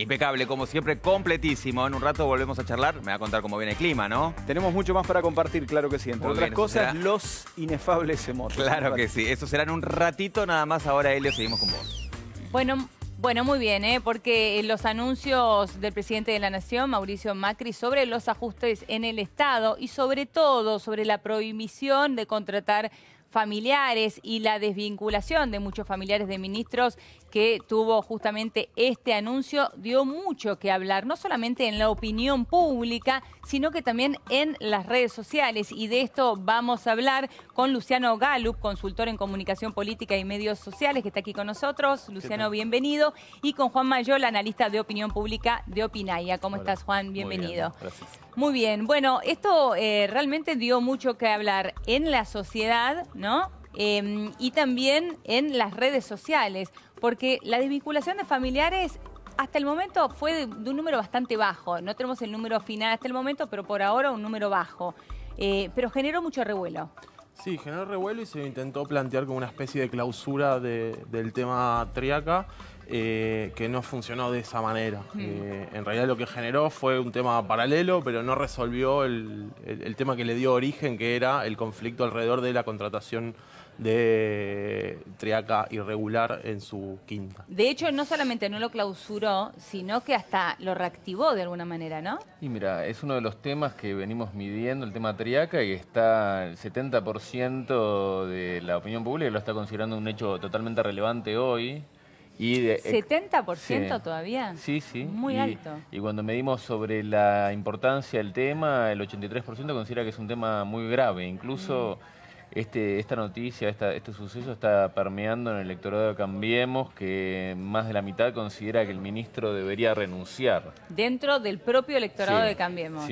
Impecable, como siempre, completísimo. En un rato volvemos a charlar. Me va a contar cómo viene el clima, ¿no? Tenemos mucho más para compartir, claro que sí. Entre otras cosas, los inefables emotes Claro que sí. Eso será en un ratito nada más. Ahora, Elio, seguimos con vos. Bueno, bueno, muy bien, ¿eh? porque los anuncios del presidente de la Nación, Mauricio Macri, sobre los ajustes en el Estado y sobre todo sobre la prohibición de contratar familiares y la desvinculación de muchos familiares de ministros que tuvo justamente este anuncio dio mucho que hablar, no solamente en la opinión pública, sino que también en las redes sociales. Y de esto vamos a hablar con Luciano Galup, consultor en comunicación política y medios sociales, que está aquí con nosotros. Luciano, bienvenido. Y con Juan Mayol analista de opinión pública de Opinaya. ¿Cómo estás, Juan? Bienvenido. gracias. Muy bien, bueno, esto eh, realmente dio mucho que hablar en la sociedad, ¿no? Em, y también en las redes sociales, porque la desvinculación de familiares hasta el momento fue de, un número bastante bajo. No tenemos el número final hasta el momento, pero por ahora un número bajo. Eh, pero generó mucho revuelo. Sí, generó revuelo y se intentó plantear como una especie de clausura del tema Triaca. Eh, que no funcionó de esa manera. Eh, en realidad lo que generó fue un tema paralelo, pero no resolvió el, tema que le dio origen, que era el conflicto alrededor de la contratación de Triaca irregular en su quinta. De hecho, no solamente no lo clausuró, sino que hasta lo reactivó de alguna manera, ¿no? Y mira, es uno de los temas que venimos midiendo, el tema Triaca, y está el 70% de la opinión pública lo está considerando un hecho totalmente relevante hoy. ¿70% todavía? Sí, sí. Muy alto. Y cuando medimos sobre la importancia del tema, el 83% considera que es un tema muy grave. Incluso este, esta noticia, este suceso está permeando en el electorado de Cambiemos, que más de la mitad considera que el ministro debería renunciar. Dentro del propio electorado de Cambiemos.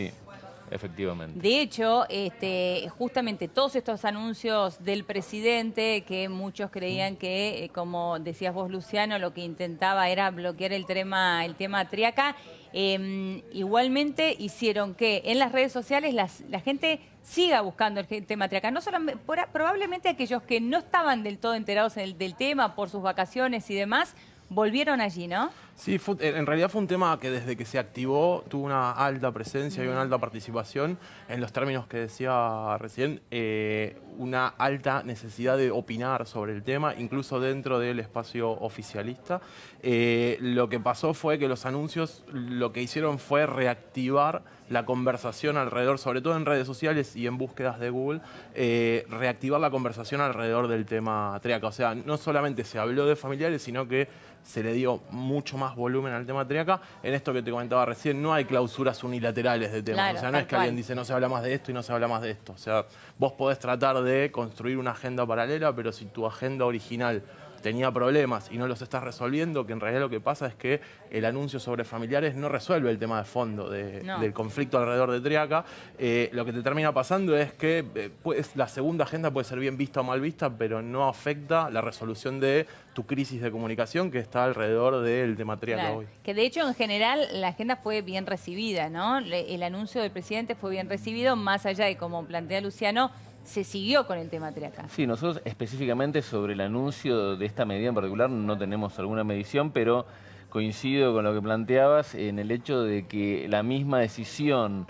Efectivamente. De hecho, este, justamente todos estos anuncios del presidente, que muchos creían que, eh, como decías vos, Luciano, lo que intentaba era bloquear el tema, el tema Triaca, em, igualmente hicieron que en las redes sociales la gente siga buscando el tema Triaca. No solamente, probablemente aquellos que no estaban del todo enterados del tema por sus vacaciones y demás, volvieron allí, ¿no? Sí, en realidad fue un tema que desde que se activó tuvo una alta presencia y una alta participación, en los términos que decía recién, eh, una alta necesidad de opinar sobre el tema, incluso dentro del espacio oficialista. Eh, lo que pasó fue que los anuncios lo que hicieron fue reactivar la conversación alrededor, sobre todo en redes sociales y en búsquedas de Google, eh, reactivar la conversación alrededor del tema triaca. O sea, no solamente se habló de familiares, sino que se le dio mucho más volumen al tema triaca. En esto que te comentaba recién, no hay clausuras unilaterales de temas. o sea, no es que alguien dice no se habla más de esto y no se habla más de esto. O sea, vos podés tratar de construir una agenda paralela, pero si tu agenda original tenía problemas y no los estás resolviendo, que en realidad lo que pasa es que el anuncio sobre familiares no resuelve el tema de fondo del conflicto alrededor de Triaca. Eh, lo que te termina pasando es que pues, la segunda agenda puede ser bien vista o mal vista, pero no afecta la resolución de tu crisis de comunicación que está alrededor del tema Triaca hoy. Que de hecho en general la agenda fue bien recibida, ¿no? el anuncio del presidente fue bien recibido, más allá de como plantea Luciano, se siguió con el tema Triaca. Sí, nosotros específicamente sobre el anuncio de esta medida en particular no tenemos alguna medición, pero coincido con lo que planteabas en el hecho de que la misma decisión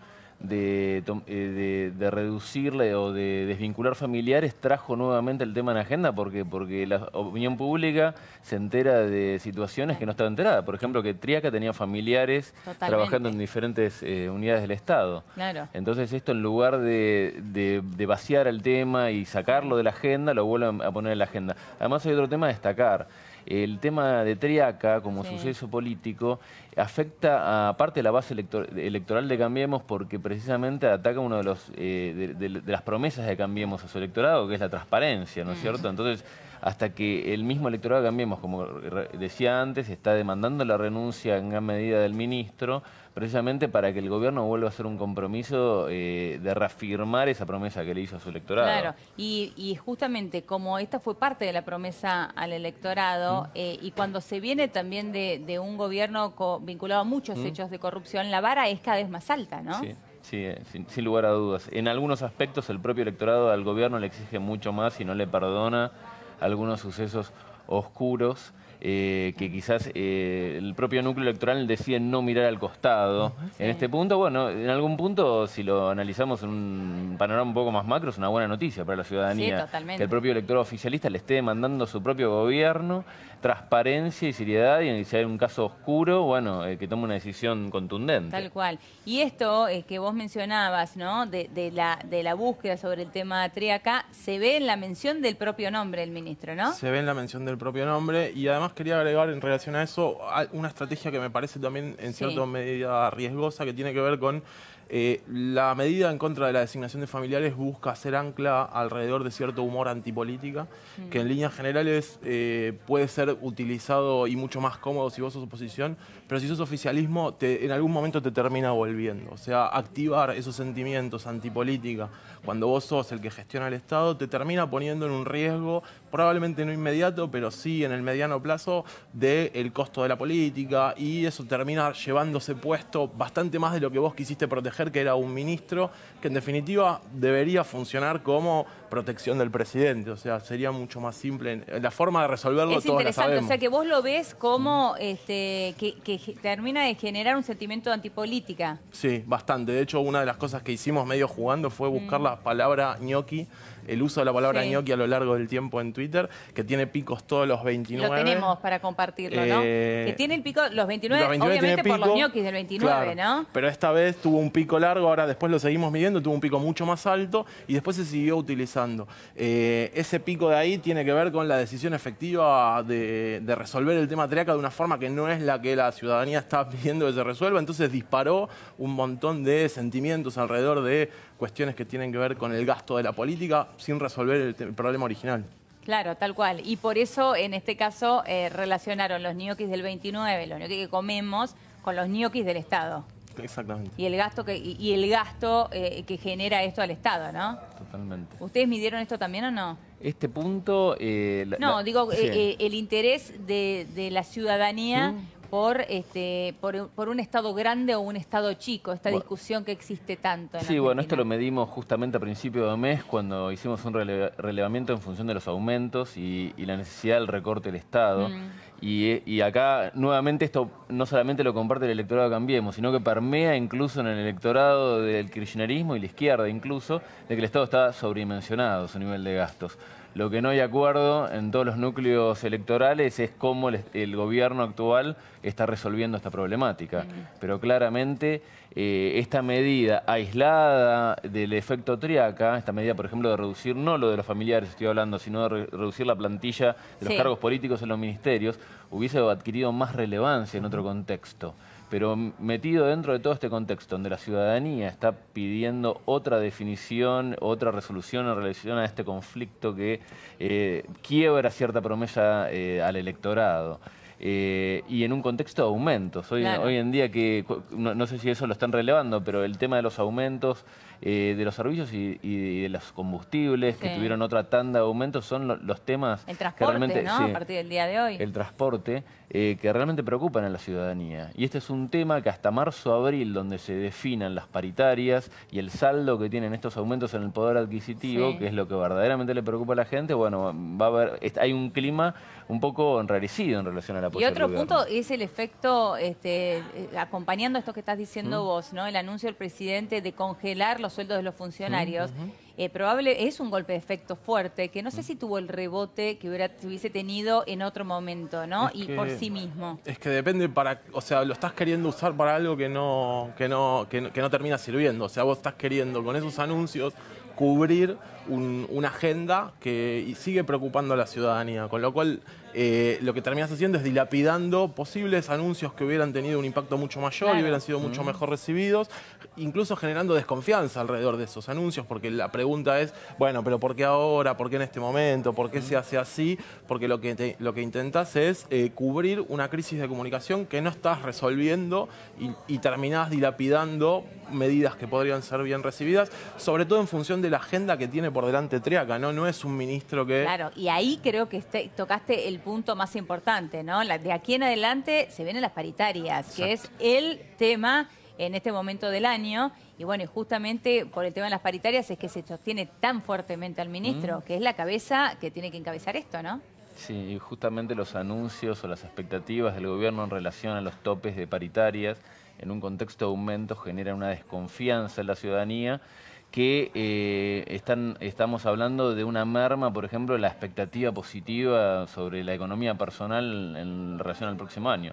eh, de, reducirle o de desvincular familiares trajo nuevamente el tema en agenda porque, porque la opinión pública se entera de situaciones que no estaba enterada. Por ejemplo, que Triaca tenía familiares trabajando en diferentes eh, unidades del Estado. Entonces esto en lugar de, vaciar el tema y sacarlo de la agenda, lo vuelven a poner en la agenda. Además hay otro tema a destacar. El tema de Triaca como suceso político afecta a parte de la base electoral de Cambiemos porque precisamente ataca una eh, de, de, las promesas de Cambiemos a su electorado, que es la transparencia, ¿no es mm. cierto? Entonces, hasta que el mismo electorado de Cambiemos, como decía antes, está demandando la renuncia en gran medida del ministro, precisamente para que el gobierno vuelva a hacer un compromiso eh, de reafirmar esa promesa que le hizo a su electorado. Claro, y, justamente como esta fue parte de la promesa al electorado, eh, y cuando se viene también de, un gobierno... con vinculado a muchos mm. hechos de corrupción, la vara es cada vez más alta, ¿no? Sí. Eh, sin, sin, lugar a dudas. En algunos aspectos el propio electorado al gobierno le exige mucho más y no le perdona algunos sucesos oscuros. Eh, que quizás eh, el propio núcleo electoral decide no mirar al costado. En este punto, bueno, en algún punto, si lo analizamos en un panorama un poco más macro, es una buena noticia para la ciudadanía. Que el propio elector oficialista le esté demandando a su propio gobierno transparencia y seriedad y si hay un caso oscuro, bueno, eh, que tome una decisión contundente. Tal cual. Y esto que vos mencionabas, ¿no? De, la, de la búsqueda sobre el tema Triaca, se ve en la mención del propio nombre del ministro, ¿no? Se ve en la mención del propio nombre y además quería agregar en relación a eso una estrategia que me parece también en cierta medida riesgosa que tiene que ver con eh, la medida en contra de la designación de familiares busca hacer ancla alrededor de cierto humor antipolítica, mm. que en líneas generales eh, puede ser utilizado y mucho más cómodo si vos sos oposición, pero si sos oficialismo, te, en algún momento te termina volviendo. O sea, activar esos sentimientos antipolítica cuando vos sos el que gestiona el Estado te termina poniendo en un riesgo probablemente no inmediato, pero sí en el mediano plazo, del costo de la política y eso termina llevándose puesto bastante más de lo que vos quisiste proteger, que era un ministro, que en definitiva debería funcionar como protección del presidente, o sea, sería mucho más simple. La forma de resolverlo es todos la o sea, que vos lo ves como este, que, termina de generar un sentimiento de antipolítica. Sí, bastante. De hecho, una de las cosas que hicimos medio jugando fue buscar mm. la palabra ñoqui el uso de la palabra sí. a lo largo del tiempo en Twitter, que tiene picos todos los 29. Lo tenemos para compartirlo, ¿no? Eh, que tiene el pico los 29, obviamente por los ñoquis del 29, ¿no? Pero esta vez tuvo un pico largo, ahora después lo seguimos midiendo, tuvo un pico mucho más alto y después se siguió utilizando. Eh, ese pico de ahí tiene que ver con la decisión efectiva de, de resolver el tema triaca de una forma que no es la que la ciudadanía está pidiendo que se resuelva, entonces disparó un montón de sentimientos alrededor de cuestiones que tienen que ver con el gasto de la política sin resolver el, problema original. Claro, tal cual. Y por eso, en este caso, eh, relacionaron los ñoquis del 29, los ñoquis que comemos, con los ñoquis del Estado. Exactamente. Y el gasto que, y el gasto eh, que genera esto al Estado, ¿no? Totalmente. ¿Ustedes midieron esto también o no? Este punto... Eh, no, digo, el interés de, la ciudadanía por, este, por, por, un Estado grande o un Estado chico, esta discusión que existe tanto. sí, bueno, esto lo medimos justamente a principio de mes cuando hicimos un relevamiento en función de los aumentos y, la necesidad del recorte del Estado. Mm. Y, acá, nuevamente, esto no solamente lo comparte el electorado Cambiemos, sino que permea incluso en el electorado del kirchnerismo y la izquierda incluso, de que el Estado está sobredimensionado su nivel de gastos. Lo que no hay acuerdo en todos los núcleos electorales es cómo el, gobierno actual está resolviendo esta problemática. Pero claramente eh, esta medida aislada del efecto triaca, esta medida, por ejemplo, de reducir, no lo de los familiares estoy hablando, sino de reducir la plantilla de los cargos políticos en los ministerios, hubiese adquirido más relevancia en otro contexto. Pero metido dentro de todo este contexto, donde la ciudadanía está pidiendo otra definición, otra resolución en relación a este conflicto que eh, quiebra cierta promesa eh, al electorado. Eh, y en un contexto de aumentos. Hoy, en día que, no, sé si eso lo están relevando, pero el tema de los aumentos eh, de los servicios y, de los combustibles, que tuvieron otra tanda de aumentos, son los temas... realmente, a partir del día de hoy. El transporte, eh, que realmente preocupan a la ciudadanía. Y este es un tema que hasta marzo-abril, donde se definan las paritarias y el saldo que tienen estos aumentos en el poder adquisitivo, que es lo que verdaderamente le preocupa a la gente, bueno, va a haber, hay un clima un poco enrarecido en relación a la política. Y otro punto es el efecto, este, eh, acompañando esto que estás diciendo ¿Mm? vos, ¿no? El anuncio del presidente de congelar los sueldos de los funcionarios, eh, probable es un golpe de efecto fuerte que no sé si tuvo el rebote que hubiera, hubiese tenido en otro momento, ¿no? y por sí mismo. Es que depende para, o sea, lo estás queriendo usar para algo que no, que no, que termina sirviendo. O sea, vos estás queriendo con esos anuncios cubrir una agenda que sigue preocupando a la ciudadanía, con lo cual eh, lo que terminas haciendo es dilapidando posibles anuncios que hubieran tenido un impacto mucho mayor y hubieran sido mucho mm. mejor recibidos, incluso generando desconfianza alrededor de esos anuncios, porque la pregunta es, bueno, pero ¿por qué ahora? ¿Por qué en este momento? ¿Por qué se mm. hace así? Porque lo que, lo que intentas es eh, cubrir una crisis de comunicación que no estás resolviendo y, y terminás dilapidando medidas que podrían ser bien recibidas, sobre todo en función de la agenda que tiene por delante Triaca, ¿no? No es un ministro que... Claro, y ahí creo que este, tocaste el punto punto más importante, ¿no? de aquí en adelante se vienen las paritarias, que es el tema en este momento del año. Y bueno, justamente por el tema de las paritarias es que se sostiene tan fuertemente al ministro, mm. que es la cabeza que tiene que encabezar esto, ¿no? Sí, justamente los anuncios o las expectativas del gobierno en relación a los topes de paritarias en un contexto de aumento generan una desconfianza en la ciudadanía que eh, están, estamos hablando de una merma, por ejemplo, la expectativa positiva sobre la economía personal en relación al próximo año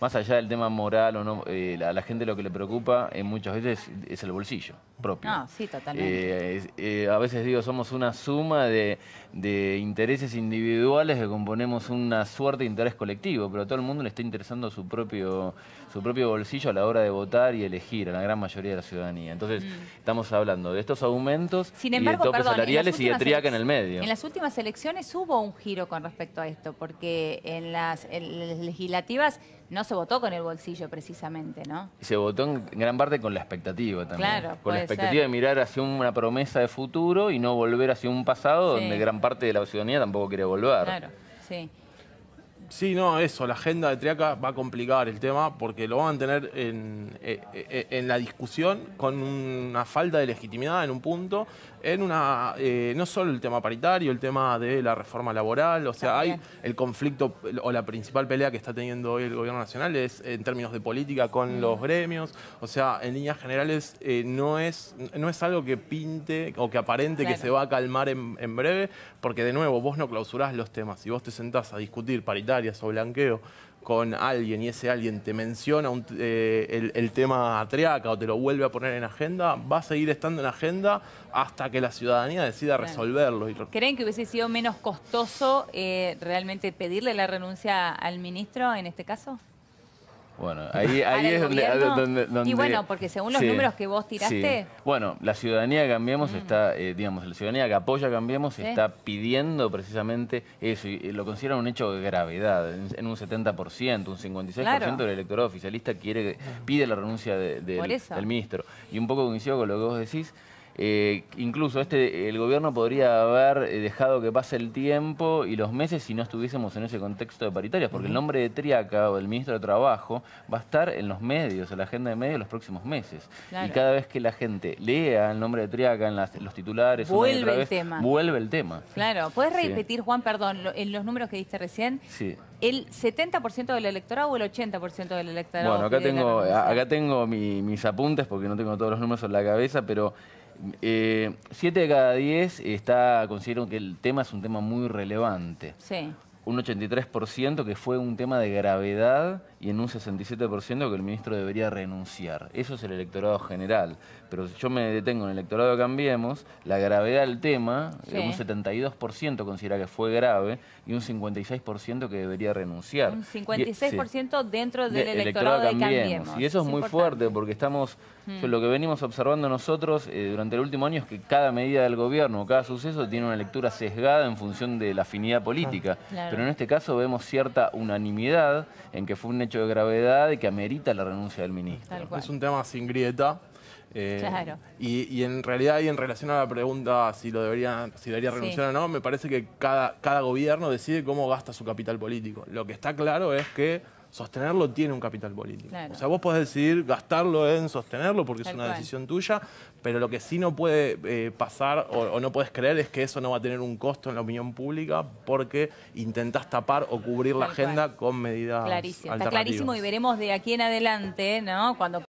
más allá del tema moral o no, eh, a la gente lo que le preocupa en eh, muchas veces es el bolsillo propio. Ah, sí, totalmente. Eh, a veces digo, somos una suma de, intereses individuales que componemos una suerte de interés colectivo, pero a todo el mundo le está interesando su propio, su propio bolsillo a la hora de votar y elegir, a la gran mayoría de la ciudadanía. Entonces, mm. estamos hablando de estos aumentos de topes salariales y de triaca en el medio. En las últimas elecciones hubo un giro con respecto a esto, porque en las legislativas no se votó con el bolsillo precisamente, ¿no? Se votó en gran parte con la expectativa también. Claro, con la expectativa de mirar hacia una promesa de futuro y no volver hacia un pasado donde gran parte de la ciudadanía tampoco quiere volver. Claro, sí. Sí, no, eso, la agenda de Triaca va a complicar el tema porque lo van a tener en, eh, eh, eh, en la discusión con una falta de legitimidad en un punto en una, eh, no solo el tema paritario, el tema de la reforma laboral, o sea, hay el conflicto o la principal pelea que está teniendo hoy el gobierno nacional es en términos de política con mm. los gremios, o sea, en líneas generales eh, no, es, no es algo que pinte o que aparente que se va a calmar en, en, breve, porque de nuevo vos no clausurás los temas, si vos te sentás a discutir paritarias o blanqueo con alguien y ese alguien te menciona eh, el, el, tema atriaca o te lo vuelve a poner en agenda, va a seguir estando en agenda hasta que la ciudadanía decida resolverlo. ¿Creen que hubiese sido menos costoso eh, realmente pedirle la renuncia al ministro en este caso? Bueno, ahí, ahí es donde, Y bueno, porque según los números que vos tiraste... Bueno, la ciudadanía Cambiemos mm. está, eh, digamos, la ciudadanía que apoya Cambiemos está pidiendo precisamente eso, y eh, lo considera un hecho de gravedad, en, un 70%, un 56% del electorado oficialista quiere pide la renuncia del ministro. Y un poco coincido con lo que vos decís, eh, incluso este, el gobierno podría haber eh, dejado que pase el tiempo y los meses si no estuviésemos en ese contexto de paritarias, porque el nombre de Triaca o el ministro de Trabajo va a estar en los medios, en la agenda de medios los próximos meses. Y cada vez que la gente lea el nombre de Triaca en los titulares, vuelve el tema. Vuelve el tema. Claro, ¿puedes repetir, Juan, perdón, en los números que diste recién? Sí. ¿El 70% del electorado o el 80% del electorado? Bueno, acá tengo, acá tengo mis apuntes porque no tengo todos los números en la cabeza, pero... 7 eh, siete de cada diez está, considero que el tema es un tema muy relevante. Sí. Un 83% que fue un tema de gravedad y en un 67% que el ministro debería renunciar. Eso es el electorado general. Pero si yo me detengo en el electorado de Cambiemos, la gravedad del tema, un 72% considera que fue grave y un 56% que debería renunciar. Un 56% dentro del electorado, de Cambiemos. Y eso es, muy fuerte porque estamos, mm. lo que venimos observando nosotros eh, durante el último año es que cada medida del gobierno, cada suceso tiene una lectura sesgada en función de la afinidad política. Pero en este caso vemos cierta unanimidad en que fue un hecho de gravedad y que amerita la renuncia del ministro. Es un tema sin grieta. Eh, claro. Y, en realidad, y en relación a la pregunta si lo debería, si renunciar o no, me parece que cada, cada gobierno decide cómo gasta su capital político. Lo que está claro es que sostenerlo tiene un capital político. O sea, vos podés decidir gastarlo en sostenerlo porque es una decisión tuya, pero lo que sí no puede eh, pasar o, no puedes creer es que eso no va a tener un costo en la opinión pública porque intentás tapar o cubrir la agenda con medidas Clarísimo, está clarísimo y veremos de aquí en adelante, ¿no? Cuando